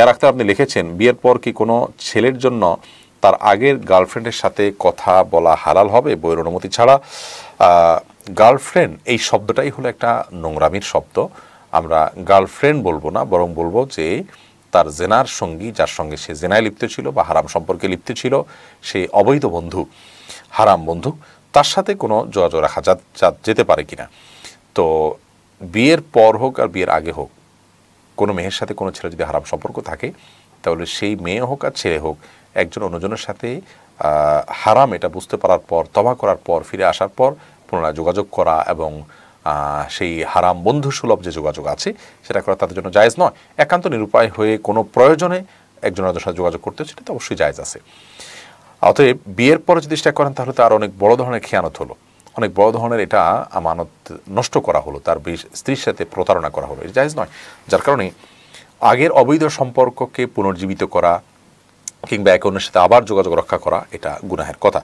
এর আখতার আপনি লিখেছেন বিয়ের পর কি কোনো ছেলের জন্য তার আগের গার্লফ্রেন্ডের সাথে কথা বলা হালাল হবে বইয়ের অনুমতি ছাড়া গার্লফ্রেন্ড এই শব্দটাই হলো একটা নোংরামির শব্দ আমরা গার্লফ্রেন্ড বলবো না বরং বলবো যে তার জেনার সঙ্গী যার সঙ্গে সে জেনায় লিপ্ত ছিল বা হারাম সম্পর্কে লিপ্ত ছিল সে অবৈধ বন্ধু হারাম বন্ধু তার সাথে কোনো যোগাযোগ রাখা যেতে পারে কিনা তো বিয়ের পর হোক আর বিয়ের আগে হোক কোনো মেয়ের সাথে কোনো ছেলে যদি হারাম সম্পর্ক থাকে তাহলে সেই মেয়ে হোক আর ছেলে হোক একজন অন্যজনের সাথে হারাম এটা বুঝতে পারার পর তবা করার পর ফিরে আসার পর পুনরায় যোগাযোগ করা এবং সেই হারাম বন্ধু সুলভ যে যোগাযোগ আছে সেটা করা তাদের জন্য জায়জ নয় একান্ত নিরুপায় হয়ে কোনো প্রয়োজনে একজন অন্যজনের সাথে যোগাযোগ করতে সেটা তো অবশ্যই জায়জ আছে অতএব বিয়ের পরে যদি সেটা করেন তাহলে তো আর অনেক বড় ধরনের খেয়ানত হলো অনেক বড় ধরনের এটা আমানত নষ্ট করা হলো তার স্ত্রীর সাথে প্রতারণা করা হলো এটা নয় যার কারণে আগের অবৈধ সম্পর্ককে পুনর্জীবিত করা কিংবা এক অন্যের সাথে আবার যোগাযোগ রক্ষা করা এটা গুনাহের কথা